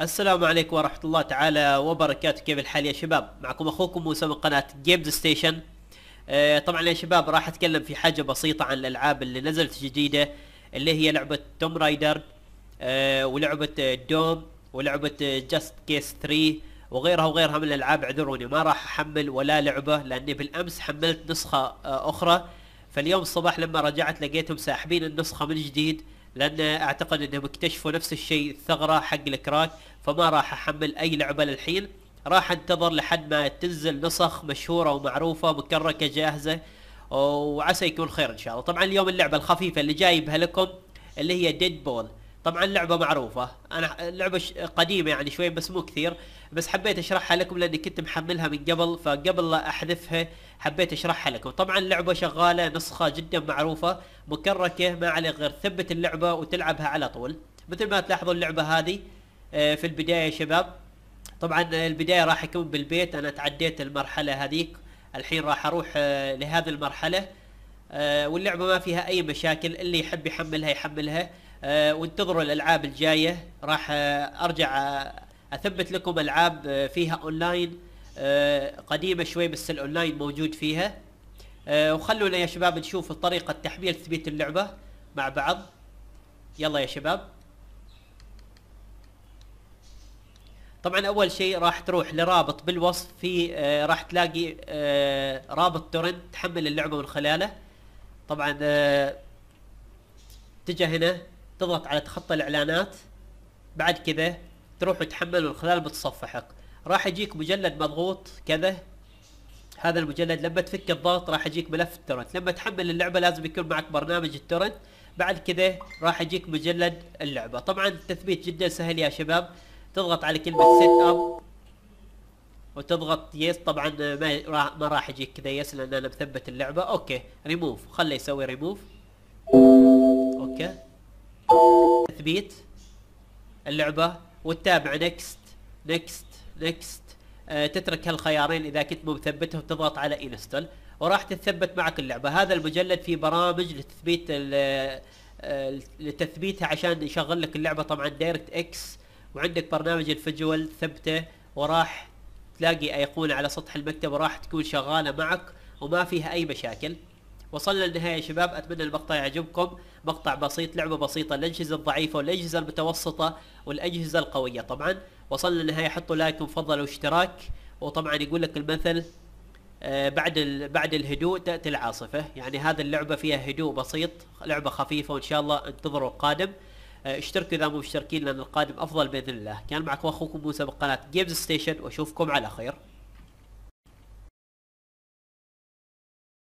السلام عليكم ورحمة الله تعالى وبركاته كيف الحال يا شباب معكم أخوكم موسى من قناة جيمز ستيشن آه، طبعا يا شباب راح أتكلم في حاجة بسيطة عن الألعاب اللي نزلت جديدة اللي هي لعبة توم رايدر آه، ولعبة دوم ولعبة جاست كيس 3 وغيرها وغيرها من الألعاب اعذروني ما راح أحمل ولا لعبة لأني بالأمس حملت نسخة آه، أخرى فاليوم الصباح لما رجعت لقيتهم ساحبين النسخة من جديد لان اعتقد انهم اكتشفوا نفس الشيء الثغره حق الكراك فما راح احمل اي لعبه للحين راح انتظر لحد ما تنزل نسخ مشهوره ومعروفه مكركه جاهزه وعسى يكون خير ان شاء الله طبعا اليوم اللعبه الخفيفه اللي جايبها لكم اللي هي ديد بول طبعا لعبة معروفة انا لعبة قديمة يعني شوي بس مو كثير بس حبيت اشرحها لكم لاني كنت محملها من قبل فقبل لا احذفها حبيت اشرحها لكم طبعا اللعبة شغالة نسخة جدا معروفة مكركة ما عليك غير ثبت اللعبة وتلعبها على طول مثل ما تلاحظوا اللعبة هذه آه، في البداية يا شباب طبعا البداية راح يكون بالبيت انا تعديت المرحلة هذيك الحين راح اروح آه، لهذه المرحلة آه، واللعبه ما فيها اي مشاكل اللي يحب يحملها يحملها آه، وانتظروا الالعاب الجايه راح آه، ارجع اثبت لكم العاب فيها اونلاين قديمه شوي بس الاونلاين موجود فيها وخلونا يا شباب نشوف طريقه تحميل تثبيت اللعبه مع بعض يلا يا شباب طبعا اول شيء راح تروح لرابط بالوصف في راح تلاقي رابط تورنت تحمل اللعبه من خلاله طبعا آه، تجي هنا تضغط على تخطي الاعلانات بعد كذا تروح وتحمل من خلال متصفحك راح يجيك مجلد مضغوط كذا هذا المجلد لما تفك الضغط راح يجيك ملف التورنت لما تحمل اللعبه لازم يكون معك برنامج التورنت بعد كذا راح يجيك مجلد اللعبه طبعا التثبيت جدا سهل يا شباب تضغط على كلمه سيت اب وتضغط يس طبعا ما ما راح يجيك كذا يس لان انا مثبت اللعبه اوكي ريموف خله يسوي ريموف اوكي تثبيت اللعبه وتتابع نكست نكست نكست آه تترك هالخيارين اذا كنت مو مثبتها وتضغط على انستل وراح تتثبت معك اللعبه هذا المجلد فيه برامج لتثبيت آه، لتثبيتها عشان يشغل لك اللعبه طبعا دايركت اكس وعندك برنامج الفيجوال ثبته وراح تلاقي ايقونة على سطح المكتب وراح تكون شغالة معك وما فيها اي مشاكل وصلنا للنهاية يا شباب اتمنى المقطع يعجبكم مقطع بسيط لعبة بسيطة الاجهزة الضعيفة والاجهزة المتوسطة والاجهزة القوية طبعا وصلنا للنهاية حطوا لايك مفضل واشتراك وطبعا يقول لك المثل آه، بعد ال... بعد الهدوء تأتي العاصفة يعني هذه اللعبة فيها هدوء بسيط لعبة خفيفة وإن شاء الله انتظروا القادم اشتركوا اذا مو مشتركين لان القادم افضل باذن الله كان معكم اخوكم موسى بقناه جيمز ستيشن واشوفكم على خير